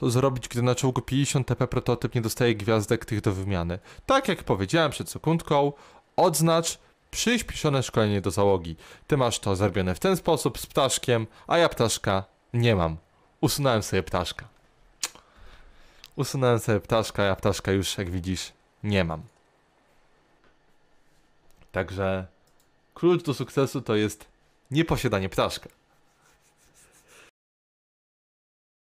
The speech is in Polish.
co zrobić, gdy na czołgu 50 TP prototyp nie dostaje gwiazdek tych do wymiany. Tak jak powiedziałem przed sekundką, odznacz przyspieszone szkolenie do załogi. Ty masz to zrobione w ten sposób z ptaszkiem, a ja ptaszka nie mam. Usunąłem sobie ptaszka. Usunąłem sobie ptaszka, ja ptaszka już jak widzisz nie mam. Także klucz do sukcesu to jest nieposiadanie ptaszka.